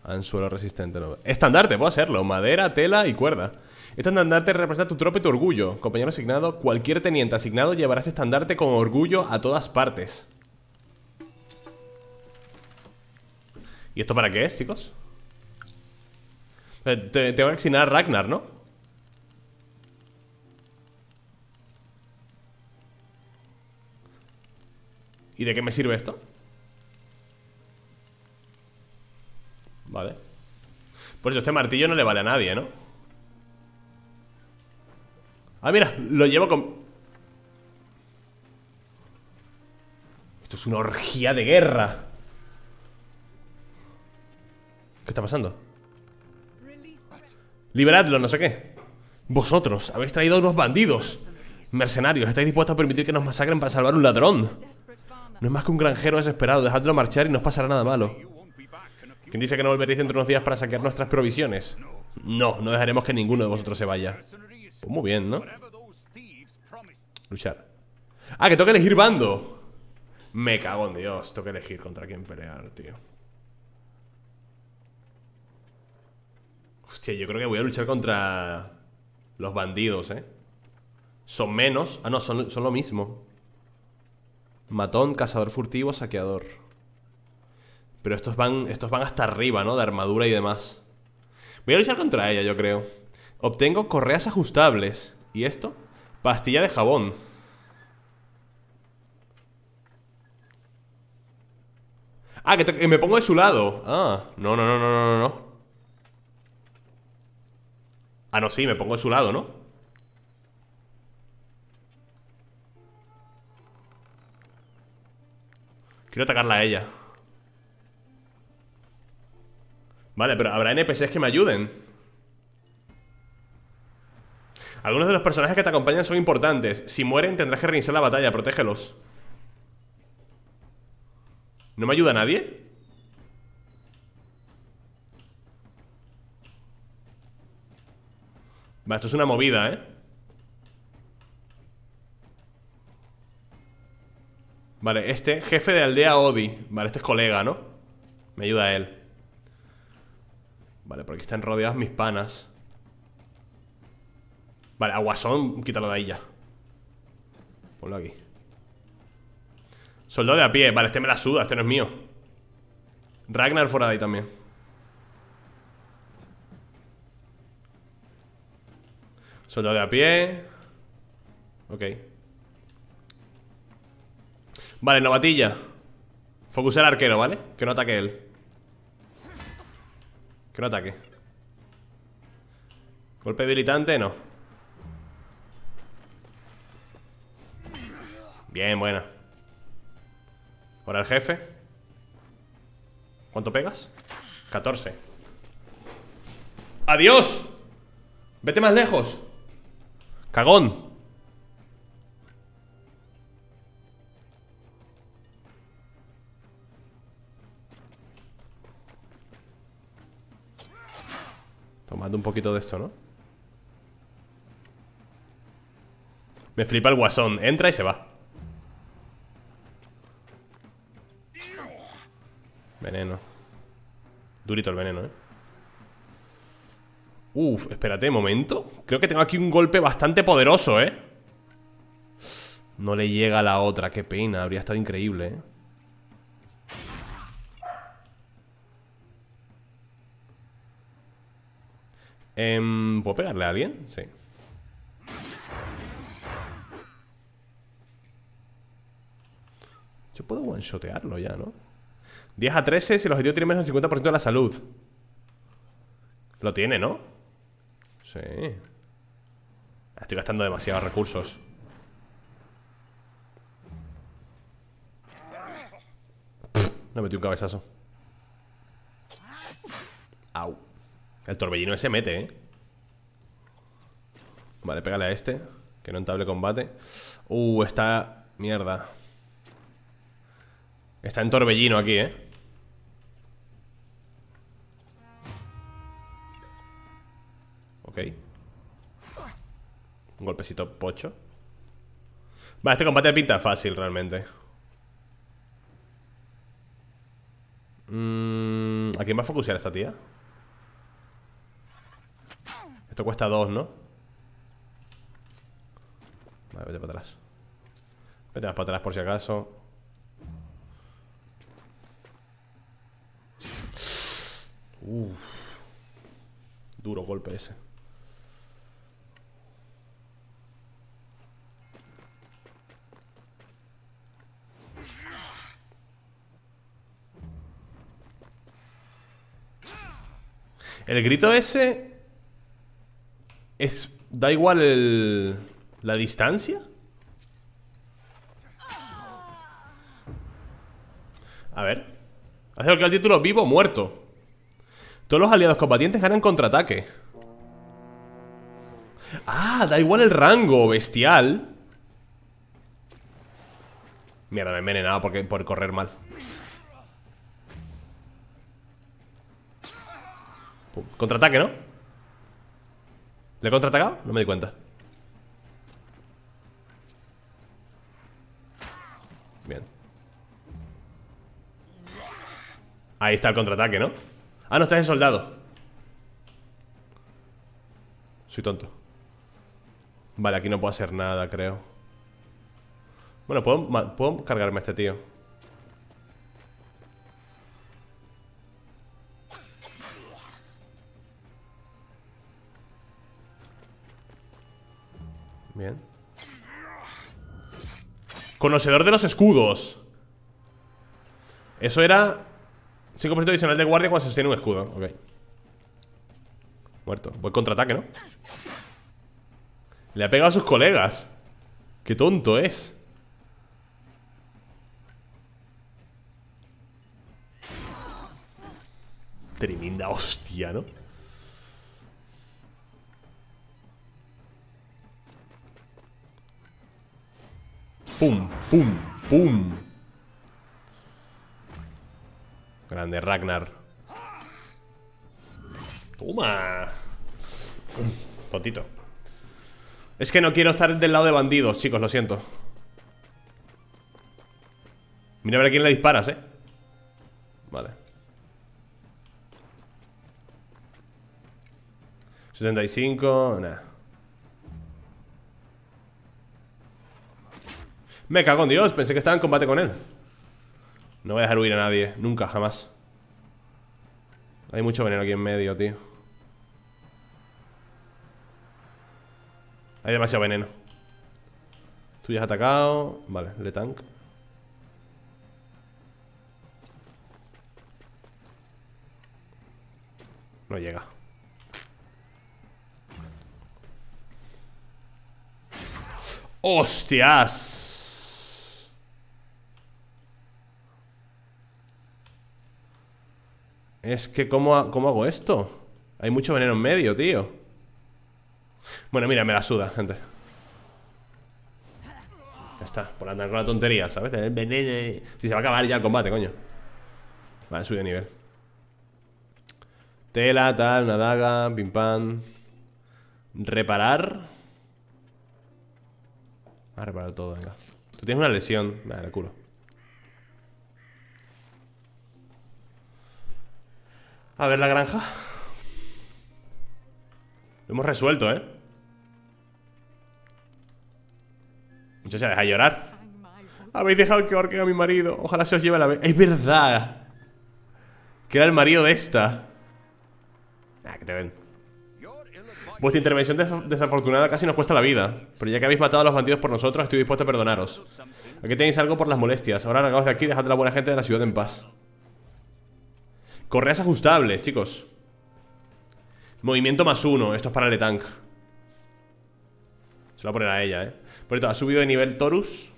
Anzuelo resistente. No. Estandarte, puedo hacerlo. Madera, tela y cuerda. Este estandarte representa tu tropa y tu orgullo. Compañero asignado, cualquier teniente asignado llevará este estandarte con orgullo a todas partes. ¿Y esto para qué es, chicos? Eh, te, te a asignar Ragnar, ¿no? ¿Y de qué me sirve esto? Vale Por eso este martillo no le vale a nadie, ¿no? Ah, mira, lo llevo con... Esto es una orgía de guerra ¿Qué está pasando? Liberadlo, no sé qué Vosotros habéis traído a unos bandidos Mercenarios, estáis dispuestos a permitir que nos masacren para salvar a un ladrón No es más que un granjero desesperado Dejadlo marchar y no os pasará nada malo ¿Quién dice que no volveréis dentro de unos días para saquear nuestras provisiones? No, no dejaremos que ninguno de vosotros se vaya pues muy bien, ¿no? Luchar. Ah, que tengo que elegir bando. Me cago en Dios. Tengo que elegir contra quién pelear, tío. Hostia, yo creo que voy a luchar contra los bandidos, ¿eh? Son menos. Ah, no, son, son lo mismo. Matón, cazador furtivo, saqueador. Pero estos van, estos van hasta arriba, ¿no? De armadura y demás. Voy a luchar contra ella, yo creo. Obtengo correas ajustables. ¿Y esto? Pastilla de jabón. Ah, que, me pongo de su lado. Ah, no, no, no, no, no, no. Ah, no, sí, me pongo de su lado, ¿no? Quiero atacarla a ella. Vale, pero habrá NPCs que me ayuden. Algunos de los personajes que te acompañan son importantes. Si mueren, tendrás que reiniciar la batalla. Protégelos. ¿No me ayuda nadie? Vale, esto es una movida, ¿eh? Vale, este, jefe de aldea Odi Vale, este es colega, ¿no? Me ayuda a él Vale, porque están rodeadas mis panas Vale, aguasón, quítalo de ahí ya Ponlo aquí Soldado de a pie, vale, este me la suda, este no es mío Ragnar fuera de ahí también Soldado de a pie Ok Vale, novatilla Focus el arquero, ¿vale? Que no ataque él Que no ataque Golpe debilitante, no Bien, buena. Ahora el jefe. ¿Cuánto pegas? 14. ¡Adiós! Vete más lejos. Cagón. Tomando un poquito de esto, ¿no? Me flipa el guasón. Entra y se va. Durito el veneno, ¿eh? Uf, espérate, momento Creo que tengo aquí un golpe bastante poderoso, ¿eh? No le llega a la otra, qué pena Habría estado increíble, ¿eh? eh puedo pegarle a alguien? Sí Yo puedo one-shotearlo ya, ¿no? 10 a 13 si el objetivo tiene menos del 50% de la salud. Lo tiene, ¿no? Sí. Estoy gastando demasiados recursos. No me metí un cabezazo. Au. El torbellino ese mete, ¿eh? Vale, pégale a este. Que no entable combate. Uh, está... Mierda. Está en torbellino aquí, ¿eh? Un golpecito pocho. Va, este combate pinta fácil realmente. Mm, ¿A quién va a focusear esta tía? Esto cuesta dos, ¿no? Vale, vete para atrás. Vete más para atrás por si acaso. Uff. Duro golpe ese. El grito ese. Es. Da igual el. La distancia. A ver. Hace que el título vivo o muerto. Todos los aliados combatientes ganan contraataque. Ah, da igual el rango, bestial. Mierda, me he porque, por correr mal. Contraataque, ¿no? ¿Le he contraatacado? No me di cuenta Bien Ahí está el contraataque, ¿no? Ah, no, estás en soldado Soy tonto Vale, aquí no puedo hacer nada, creo Bueno, puedo, puedo cargarme a este tío Bien Conocedor de los escudos Eso era 5% adicional de guardia cuando se sostiene un escudo Ok Muerto Buen contraataque, ¿no? Le ha pegado a sus colegas Qué tonto es Tremenda hostia, ¿no? Pum, pum, pum. Grande Ragnar. Toma. potito. Es que no quiero estar del lado de bandidos, chicos, lo siento. Mira a ver a quién le disparas, eh. Vale. 75, nada. Me cago en Dios, pensé que estaba en combate con él No voy a dejar huir a nadie, nunca, jamás Hay mucho veneno aquí en medio, tío Hay demasiado veneno Tú ya has atacado Vale, le tank No llega ¡Hostias! Es que, ¿cómo, ¿cómo hago esto? Hay mucho veneno en medio, tío Bueno, mira, me la suda, gente Ya está, por andar con la tontería, ¿sabes? El veneno... Si se va a acabar ya el combate, coño Vale, sube de nivel Tela, tal, una daga, pim pam Reparar A ah, reparar todo, venga Tú tienes una lesión, vale, culo A ver la granja. Lo hemos resuelto, ¿eh? Muchacha, deja de llorar. Habéis dejado que ahorquen a mi marido. Ojalá se os lleve la vez. Es verdad. Que era el marido de esta. Ah, que te ven. Vuestra intervención desafortunada casi nos cuesta la vida. Pero ya que habéis matado a los bandidos por nosotros, estoy dispuesto a perdonaros. Aquí tenéis algo por las molestias. Ahora largaos de aquí y dejad a la buena gente de la ciudad en paz. Correas ajustables, chicos Movimiento más uno Esto es para el tank Se lo voy a poner a ella, eh Por esto, ha subido de nivel Torus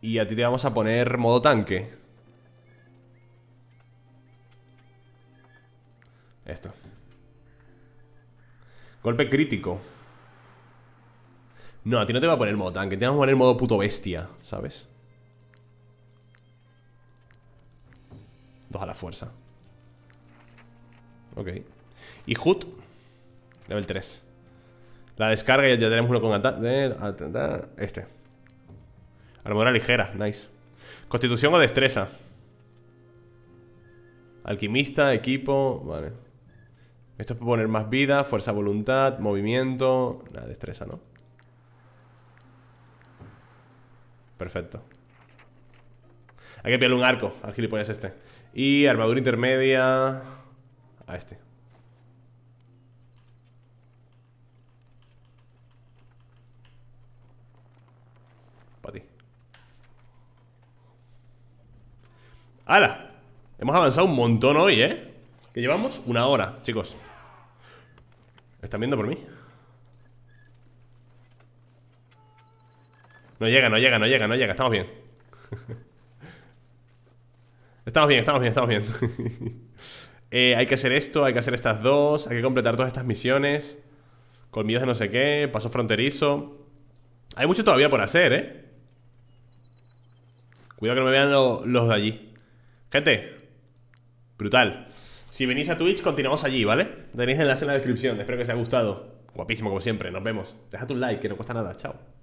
Y a ti te vamos a poner modo tanque Esto Golpe crítico No, a ti no te va a poner modo tanque Te vamos a poner modo puto bestia, ¿sabes? a la fuerza. Ok. Y Hut, level 3. La descarga ya, ya tenemos uno con ataque. Eh, este. Armadura ligera, nice. Constitución o destreza. Alquimista, equipo, vale. Esto es para poner más vida, fuerza, voluntad, movimiento. La destreza, ¿no? Perfecto. Hay que pillarle un arco al gilipollas este. Y armadura intermedia a este. Para ti. ¡Hala! Hemos avanzado un montón hoy, ¿eh? Que llevamos una hora, chicos. ¿Están viendo por mí? No llega, no llega, no llega, no llega. Estamos bien. (laughs) Estamos bien, estamos bien, estamos bien. (laughs) Eh, hay que hacer esto, hay que hacer estas dos, hay que completar todas estas misiones. Colmillos de no sé qué, paso fronterizo. Hay mucho todavía por hacer, ¿eh? Cuidado que no me vean los de allí. Gente, brutal. Si venís a Twitch, continuamos allí, ¿vale? Tenéis enlace en la descripción. Espero que os haya gustado. Guapísimo, como siempre. Nos vemos. Dejad un like, que no cuesta nada. Chao.